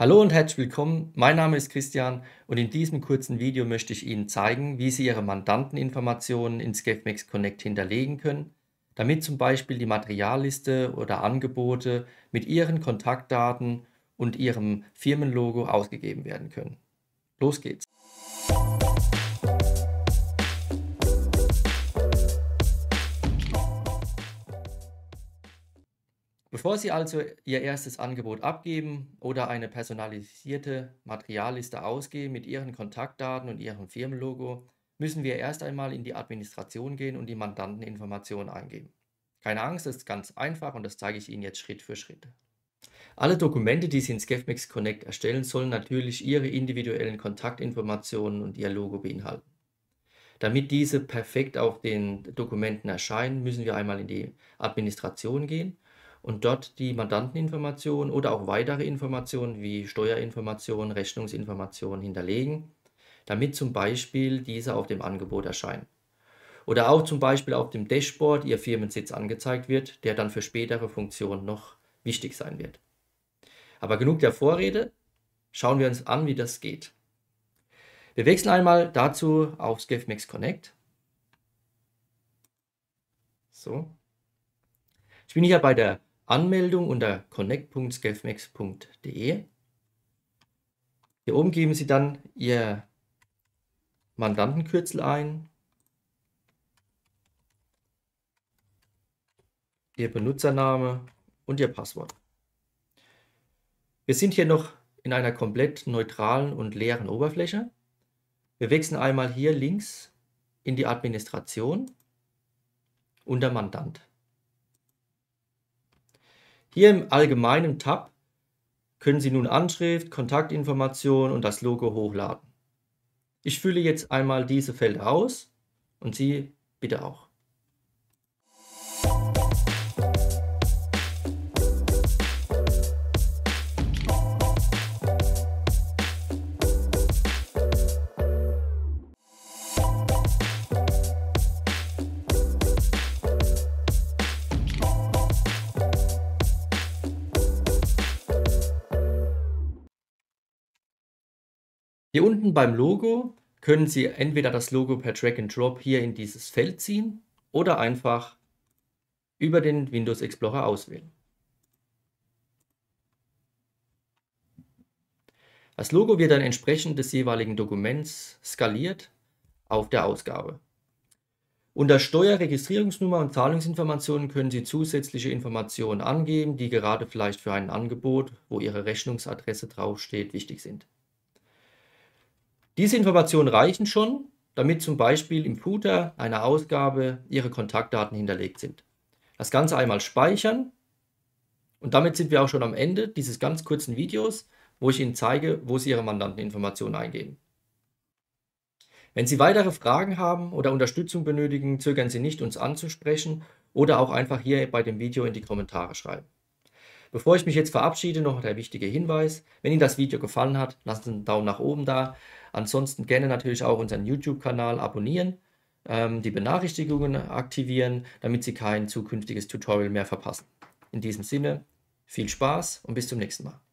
Hallo und herzlich willkommen, mein Name ist Christian und in diesem kurzen Video möchte ich Ihnen zeigen, wie Sie Ihre Mandanteninformationen in SCAFMEX Connect hinterlegen können, damit zum Beispiel die Materialliste oder Angebote mit Ihren Kontaktdaten und Ihrem Firmenlogo ausgegeben werden können. Los geht's! Bevor Sie also Ihr erstes Angebot abgeben oder eine personalisierte Materialliste ausgeben mit Ihren Kontaktdaten und Ihrem Firmenlogo, müssen wir erst einmal in die Administration gehen und die Mandanteninformationen eingeben. Keine Angst, das ist ganz einfach und das zeige ich Ihnen jetzt Schritt für Schritt. Alle Dokumente, die Sie in Skefmix Connect erstellen, sollen natürlich Ihre individuellen Kontaktinformationen und Ihr Logo beinhalten. Damit diese perfekt auf den Dokumenten erscheinen, müssen wir einmal in die Administration gehen und dort die Mandanteninformationen oder auch weitere Informationen wie Steuerinformationen, Rechnungsinformationen hinterlegen, damit zum Beispiel diese auf dem Angebot erscheinen. Oder auch zum Beispiel auf dem Dashboard Ihr Firmensitz angezeigt wird, der dann für spätere Funktionen noch wichtig sein wird. Aber genug der Vorrede, schauen wir uns an, wie das geht. Wir wechseln einmal dazu auf SkeffMix Connect. So. Ich bin hier bei der Anmeldung unter connect.scafmex.de. Hier oben geben Sie dann Ihr Mandantenkürzel ein, Ihr Benutzername und Ihr Passwort. Wir sind hier noch in einer komplett neutralen und leeren Oberfläche. Wir wechseln einmal hier links in die Administration unter Mandant. Hier im allgemeinen Tab können Sie nun Anschrift, Kontaktinformationen und das Logo hochladen. Ich fülle jetzt einmal diese Felder aus und Sie bitte auch. Hier unten beim Logo können Sie entweder das Logo per Drag and Drop hier in dieses Feld ziehen oder einfach über den Windows Explorer auswählen. Das Logo wird dann entsprechend des jeweiligen Dokuments skaliert auf der Ausgabe. Unter Steuer, Registrierungsnummer und Zahlungsinformationen können Sie zusätzliche Informationen angeben, die gerade vielleicht für ein Angebot, wo Ihre Rechnungsadresse draufsteht, wichtig sind. Diese Informationen reichen schon, damit zum Beispiel im Footer einer Ausgabe Ihre Kontaktdaten hinterlegt sind. Das Ganze einmal speichern und damit sind wir auch schon am Ende dieses ganz kurzen Videos, wo ich Ihnen zeige, wo Sie Ihre Mandanteninformationen eingeben. Wenn Sie weitere Fragen haben oder Unterstützung benötigen, zögern Sie nicht, uns anzusprechen oder auch einfach hier bei dem Video in die Kommentare schreiben. Bevor ich mich jetzt verabschiede, noch der wichtige Hinweis. Wenn Ihnen das Video gefallen hat, lasst einen Daumen nach oben da. Ansonsten gerne natürlich auch unseren YouTube-Kanal abonnieren, ähm, die Benachrichtigungen aktivieren, damit Sie kein zukünftiges Tutorial mehr verpassen. In diesem Sinne, viel Spaß und bis zum nächsten Mal.